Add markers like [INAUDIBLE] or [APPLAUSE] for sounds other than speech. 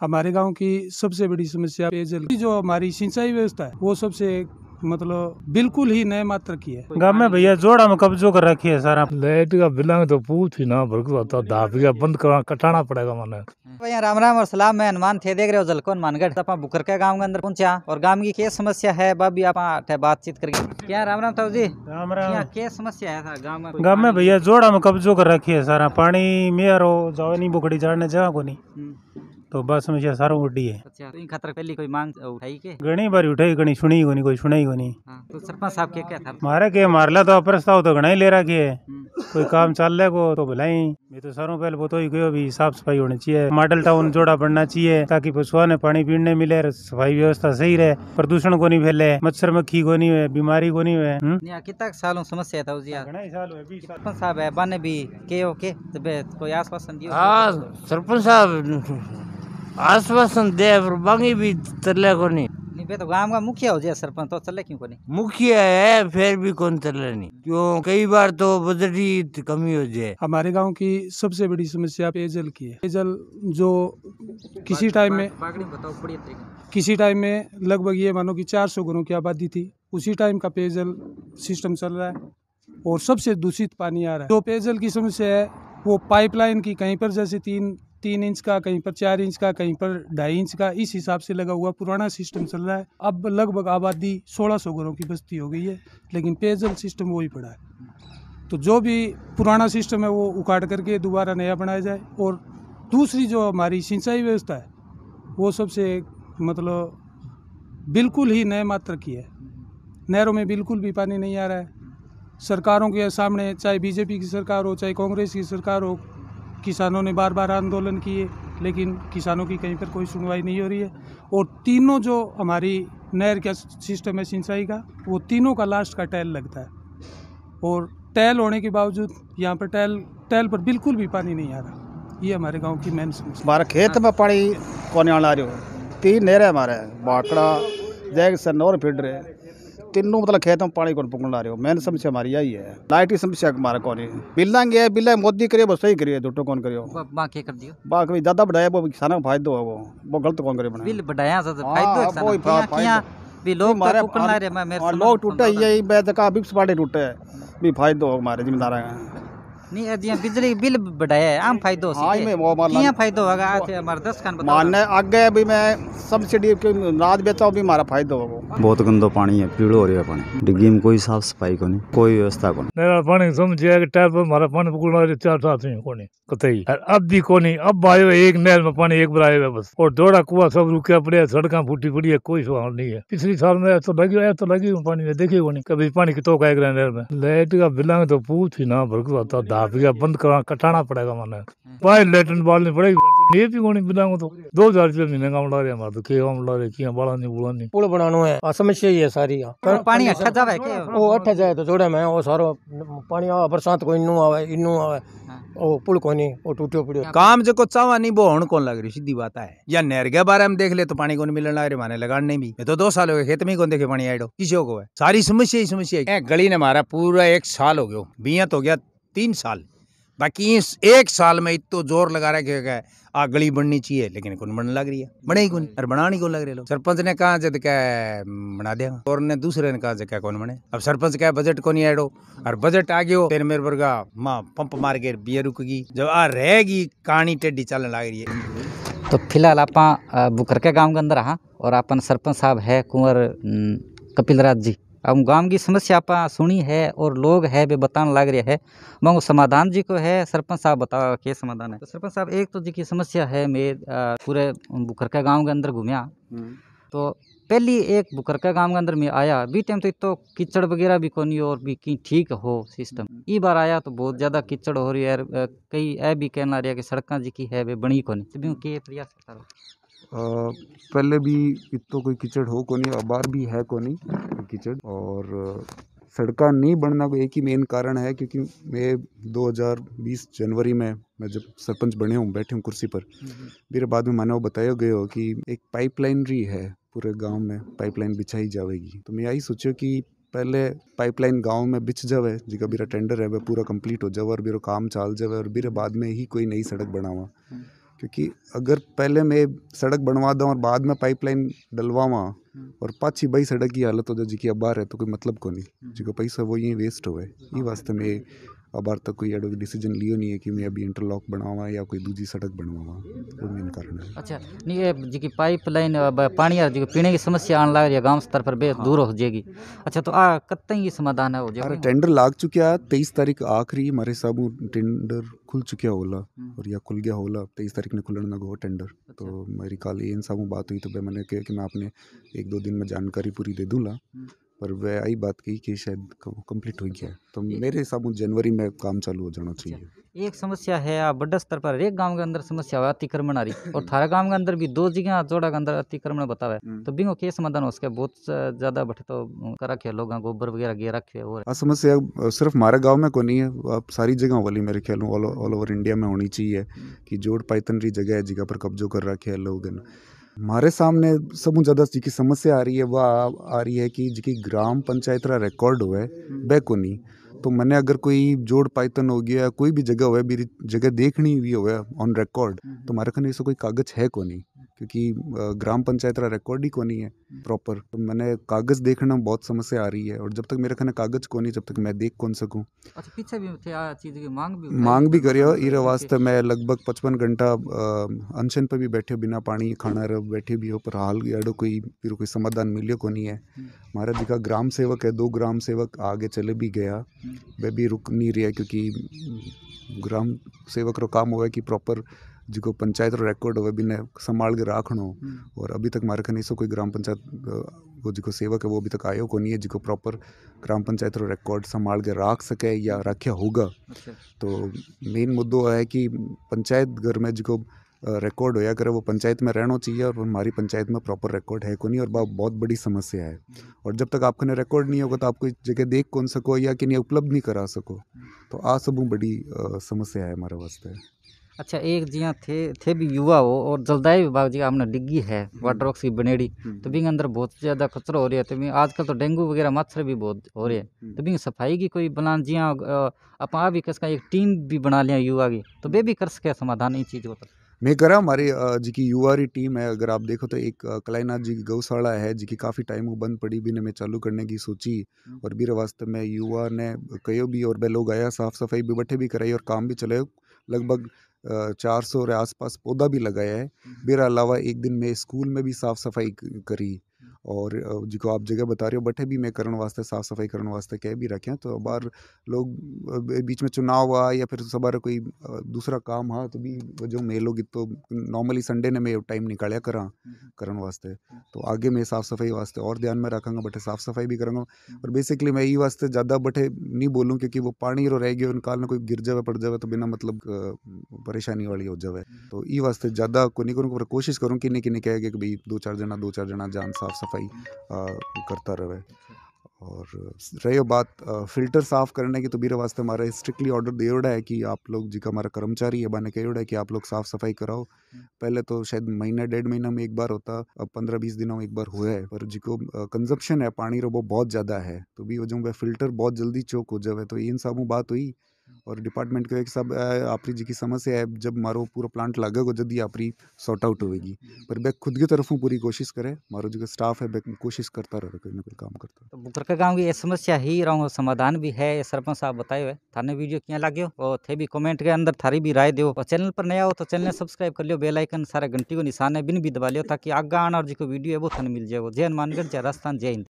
हमारे गांव की सबसे बड़ी समस्या पेयजल की जो हमारी सिंचाई व्यवस्था है वो सबसे मतलब बिल्कुल ही नए मात्र की है गांव में भैया जोड़ा में कब्जो कर रखी है सारा लाइट का बिलंग तो पूछ ही ना तो दाप गया बंद करवा कटाना पड़ेगा मैंने भैया तो राम राम और सलाम मैं हनुमान थे देख रहे हो जलकोन मानगढ़ अपना बुकर के गाँव के अंदर पहुंचा और गाँव की क्या समस्या है बाबी आप बातचीत करके क्या राम राम साहु जी राम राम क्या समस्या है गाँव में गाँव में भैया जोड़ा में कब्जो कर रखी है सारा पानी मेयर हो जाओ नहीं बुकड़ी जाने जगह को नहीं हम्म। तो बस हमेशा शायद सारों उड़ी है अच्छा तो इन खातर पहली कोई मांग उठाई के घणी बारी उठाई घनी सुनी कोनी कोई सुनाई कोनी हाँ, तो सरपंच साहब के क्या था मारा के मारला तो प्रस्ताव तो घना ही ले रखे है हम्म। कोई काम चल रहा को तो भलाई मैं तो सारों पहले वो ही गयो भी साफ सफाई होनी चाहिए मॉडल टाउन जोड़ा बनना चाहिए ताकि पशुओं ने पानी पीने मिले सफाई व्यवस्था सही रहे प्रदूषण को हम्म। नहीं फैले मच्छर मक्खी को नहीं हुए बीमारी को नहीं हुए कितना सालों समस्या था उस सरपंच साहब है बने भी के ओके तो कोई आश्वासन दिया हाँ, सरपंच साहब आश्वासन दे पर भी चले को नहीं नहीं तो गांव का मुखिया हो जाए सरपंच तो चले क्यों को नहीं मुखिया है फिर भी कौन चले नहीं क्यों कई बार तो बजटी कमी हो जाए हमारे गांव की सबसे बड़ी समस्या पेयजल की है पेयजल जो किसी टाइम में किसी टाइम में लगभग ये मानो कि 400 घरों की आबादी थी उसी टाइम का पेयजल सिस्टम चल रहा है और सबसे दूषित पानी आ रहा है जो पेयजल की समस्या है वो पाइपलाइन की कहीं पर जैसे तीन तीन इंच का कहीं पर चार इंच का कहीं पर ढाई इंच का इस हिसाब से लगा हुआ पुराना सिस्टम चल रहा है अब लगभग आबादी 1600 घरों की बस्ती हो गई है लेकिन पेयजल सिस्टम वही पड़ा है तो जो भी पुराना सिस्टम है वो उखाड़ करके दोबारा नया बनाया जाए और दूसरी जो हमारी सिंचाई व्यवस्था है वो सबसे मतलब बिल्कुल ही नए मात्र की है नहरों में बिल्कुल भी पानी नहीं आ रहा है सरकारों के सामने चाहे बीजेपी की सरकार हो चाहे कांग्रेस की सरकार हो किसानों ने बार बार आंदोलन किए लेकिन किसानों की कहीं पर कोई सुनवाई नहीं हो रही है और तीनों जो हमारी नहर का सिस्टम है सिंचाई का वो तीनों का लास्ट का टैल लगता है और टैल होने के बावजूद यहाँ पर टैल टैल पर बिल्कुल भी पानी नहीं आ रहा ये हमारे गांव की मेन समस्या हमारे खेत में पानी कौन आ रही हो तीन है हमारे बाकड़ा जैगसन और फिल्टर है तीनों मतलब खेत में पानी कौन पुकड़ पकड़ रहे हो मेन समस्या हमारी यही है लाइट की समस्या हमारा कौन है बिल्ला गया बिल्ला मोदी करिए बस सही करिए दुटो कौन करियो बाकी कर दियो बाकी ज्यादा बढ़ाया वो किसानों को फायदा होगा वो वो गलत कौन करियो बिल बढ़ाया फायदा लोग हमारे लोग टूटे यही बेदका बिप्स पार्टी टूटे भी फायदा होगा हमारे जिम्मेदार नहीं अदिया बिजली बिल बढ़ाया है आम फायदो हाँ, वो फायदो होगा आते हमारे खान मानने आगे अभी मैं सब्सिडी के रात बेचा भी होगा बहुत गंदो पानी है हो पानी डिग्गी में कोई साफ सफाई को नहीं कोई व्यवस्था को नहीं पानी टैप हमारा पानी चार साथ में कोनी कतई अब भी कोनी अब आयो एक नहर में पानी एक बार आयो बस और कुआ सब रुके पड़े सड़क फूटी पड़ी है कोई सवाल नहीं है पिछली साल में तो लगी तो लगी पानी में देखी कोनी कभी पानी का एक नहर में लाइट का बिलांग तो पूछ ही ना भड़कवाता धाप गया बंद करा कटाना पड़ेगा मैंने हम्म। भाई लेटन बालनी पड़ेगी तो नहीं भी होनी बिना तो दो हजार रुपया महीने का मिला रहे हमारा के मिला रहे किया बाला नहीं बुला नहीं पुल बनाना है समस्या ही है सारी पानी अच्छा जावे के हाँ, वो अठा जाए तो जोड़े में वो सारो पानी आवे बरसात को इनू आवे इनू आवे ओ पुल कोनी ओ टूटियो पड़ियो काम जको चावा नहीं वो होने कौन लग रही सीधी बात है या नहर के बारे में देख ले तो पानी कोन मिलन मिलने लग रही माने लगाड़ नहीं भी तो दो साल हो गए खेत में कोन देखे पानी आईडो किसी को है सारी समस्या ही समस्या है गली ने मारा पूरा एक साल हो गयो बियत हो गया तीन साल बाकी इस एक साल में इतो जोर लगा रखे है आ गली बननी चाहिए लेकिन कौन बनने लग रही है बने ही कौन और बनानी कौन लग रही है सरपंच ने कहा जद क्या बना दिया और ने दूसरे ने कहा क्या कौन बने अब सरपंच क्या बजट को नहीं एडो और बजट आ गयो फिर मेरे पर माँ पंप मार के बिया रुकगी जब आ रहेगी कहानी टेडी चलने लग रही है तो फिलहाल आप बुकर के गाँव के अंदर हाँ और अपन सरपंच साहब है कुंवर कपिल राज जी अब गांव की समस्या आप सुनी है और लोग है वे बताने लग रहे है मगो समाधान जी को है सरपंच साहब बताओ के समाधान है तो सरपंच साहब एक तो जी की समस्या है मैं पूरे बुकरका गांव के अंदर घूमया हम्म। तो पहली एक बुकरका गांव के अंदर मैं आया बी टाइम तो इतो कीचड़ वगैरह भी कोनी और भी की ठीक हो सिस्टम हम्म। ई बार आया तो बहुत ज़्यादा कीचड़ हो रही है कई ए भी कहना रहा कि सड़क जी की है वे बनी कोनी तो के प्रयास करता पहले भी इतो कोई कीचड़ हो कोनी बार भी है कोनी कीचड़ और सड़का नहीं बनना को एक ही मेन कारण है क्योंकि मैं 2020 जनवरी में मैं जब सरपंच बने हूँ बैठे हूँ कुर्सी पर हम्म, हम्म। मेरे बाद में माना वो बताया गया कि एक पाइपलाइन रही है पूरे गांव में पाइपलाइन बिछाई जाएगी तो मैं यही सोचो कि पहले पाइपलाइन गांव में बिछ जावे जिसका मेरा टेंडर है वह पूरा कंप्लीट हो जावे और मेरा काम चाल जावे और मेरे बाद में ही कोई नई सड़क बनावा हम्म। क्योंकि अगर पहले मैं सड़क बनवा दूँ और बाद में पाइपलाइन डलवावा और पाछी बई सड़क की हालत हो जाए जी बाहर है तो कोई मतलब को नहीं हम्म। जी पैसा वो यहीं वेस्ट हो गए ये वास्ते में अबार तक कोई एडो डिसीजन लियो नहीं है कि मैं अभी इंटरलॉक बनावा या कोई दूसरी सड़क बनवावा वो मेन कारण है अच्छा नहीं ये जी पाइपलाइन पानी यार जो पीने की समस्या आने लग रही है गांव स्तर पर बे हाँ। दूर हो जाएगी अच्छा तो आ कत ही समाधान है हो जाएगा अरे टेंडर लाग चुका है तेईस तारीख आखिरी हमारे साहब टेंडर खुल चुका होला हम्म। और या खुल गया होला तेईस तारीख ने खुलने लगा हो टेंडर तो अच्छा। मेरी कल इन साहब बात हुई तो मैंने कहा कि मैं आपने एक दो दिन में जानकारी पूरी दे दूँगा हम्म। पर वे आई बात की कि शायद कंप्लीट हो गया तो मेरे हिसाब से जनवरी में काम चालू हो जाना अच्छा। चाहिए एक समस्या है बड़ा स्तर पर एक गांव के अंदर समस्या हुआ अतिक्रमण आ रही [LAUGHS] और थारा गांव के अंदर भी दो जगह जोड़ा के अंदर अतिक्रमण बता है हम्म। तो बिंगो के समाधान हो सके बहुत ज्यादा भट्ट तो कर रखे लोग गोबर वगैरह गे रखे और समस्या सिर्फ हमारे गाँव में को नहीं है आप सारी जगह वाली मेरे ख्याल ऑल ओवर इंडिया में होनी चाहिए हम्म। कि जोड़ पाइतन जगह है जगह पर कब्जो कर रखे है लोग हमारे सामने सब ज़्यादा जी समस्या आ रही है वह आ रही है कि जी ग्राम पंचायत रा रिकॉर्ड हुए को नहीं तो मैंने अगर कोई जोड़ पाइथन हो गया कोई भी जगह हुए मेरी जगह देखनी हुई हुए ऑन रिकॉर्ड तो हमारे खाने ऐसा कोई कागज है को नहीं क्योंकि ग्राम पंचायत का रिकॉर्ड ही कोनी है प्रॉपर तो मैंने कागज़ देखना बहुत समस्या आ रही है और जब तक मेरे खाने कागज़ को नहीं जब तक मैं देख कौन सकूँ अच्छा पीछे भी थे चीज़ की मांग भी मांग भी करियो इरे वास्ते मैं लगभग पचपन घंटा अनशन पर भी बैठे बिना पानी खाना रह बैठे भी हो पर हाल अड़ो कोई फिर कोई समाधान मिलियो को नहीं है हम्म। महाराज जी का ग्राम सेवक है दो ग्राम सेवक आगे चले भी गया हम्म। वह भी रुक नहीं रहा क्योंकि ग्राम सेवक रो काम हुआ कि प्रॉपर जिको पंचायत रो रिकॉर्ड हो बिन संभाल के राखनो हम्म। और अभी तक मारे खाने सो कोई ग्राम पंचायत वो जिको सेवक है वो अभी तक आयो को नहीं है जिको प्रॉपर ग्राम पंचायत रो रिकॉर्ड संभाल के राख सके या रखा होगा अच्छा।, अच्छा। तो मेन मुद्दों है कि पंचायत घर में जिको रिकॉर्ड होया करे वो पंचायत में रहना चाहिए और हमारी पंचायत में प्रॉपर रिकॉर्ड है को नहीं और बहुत बड़ी समस्या है हम्म। और जब तक आपको रिकॉर्ड नहीं होगा तो आपको जगह देख कौन सको या कि नहीं उपलब्ध नहीं करा सको हम्म। तो आ सबू बड़ी समस्या है हमारे वास्ते अच्छा एक जिया थे थे भी युवा हो और जलदाय विभाग जी आपने डिग्गी है हम्म। वाटर वर्क्स की बनेड़ी हम्म, हम्म। तो भी अंदर बहुत ज़्यादा खतरा हो रहा है तो भी आजकल तो डेंगू वगैरह मच्छर भी बहुत हो रहे हैं तो भी सफाई की कोई बना जिया आप भी कसका एक टीम भी बना लिया युवा की तो वे भी कर सके समाधान इन चीज़ों पर तो? मैं करा हमारी जी की युवा टीम है अगर आप देखो तो एक कलाईनाथ जी की गौशाला है जिकी काफ़ी टाइम को बंद पड़ी भी ने मैं चालू करने की सोची और भी वास्तव में युवा ने कहो भी और बे लोग आया साफ सफाई भी बैठे भी कराई और काम भी चले लगभग चार सौ के आसपास पौधा भी लगाया है मेरा अलावा एक दिन मैं स्कूल में भी साफ़ सफाई करी और जो आप जगह बता रहे हो बटे भी मैं करने वास्ते साफ़ सफाई करने वास्ते कह भी रखें तो बार लोग बीच में चुनाव आ या फिर सब कोई दूसरा काम हा तो भी जो मैं लोग तो नॉर्मली संडे ने मैं टाइम निकालिया करा करने वास्ते तो आगे मैं साफ़ सफाई वास्ते और ध्यान में रखांगा बटे साफ़ सफाई भी करूँगा और हम्म। बेसिकली मैं यही वास्ते ज़्यादा बटे नहीं बोलूँ क्योंकि वो पानी रो रह गए उनकाल ना कोई गिर जाए पड़ जाए तो बिना मतलब परेशानी वाली हो जाए हम्म। तो ये वास्ते ज़्यादा को नहीं करूँ कोशिश करूँ कि नहीं कि नहीं कहेगा कि भाई दो चार जना दो चार जना जान साफ़ सफाई सफ़ाई हम्म। करता रहे और रही बात फ़िल्टर साफ़ करने की तो मेरे वास्ते हमारा स्ट्रिक्टली ऑर्डर दे ओड़ा है कि आप लोग जी का हमारा कर्मचारी है बने कह उड़ा है कि आप लोग साफ़ सफाई कराओ हम्म। पहले तो शायद महीना डेढ़ महीना में एक बार होता अब पंद्रह बीस दिनों में एक बार हुआ है पर जिको कंजप्शन है पानी रो वो बहुत ज़्यादा है तो भी वजह फिल्टर बहुत जल्दी चौक हो जाए तो इन सब बात हुई और डिपार्टमेंट को एक सब आपकी जी की समस्या है जब मारो पूरा प्लांट लागेगो जब आपकी सॉर्ट आउट होगी पर बैक खुद की तरफों पूरी कोशिश करे मारो जो स्टाफ है बैक कोशिश करता रहे कोई ना कोई काम करता तो का गाँव की ये समस्या ही रहो समाधान भी है सरपंच साहब बताए हुए थाने वीडियो क्या लाग्यो और थे भी कॉमेंट के अंदर थारी भी राय दो और चैनल पर नया हो तो चैनल सब्सक्राइब कर लियो बेलाइकन सारे घंटी को निशान है बिन भी दबा लियो ताकि आगे आना और जो वीडियो है वो थाना मिल जाए जय हनुमानगढ़ जय राजस्थान जय हिंद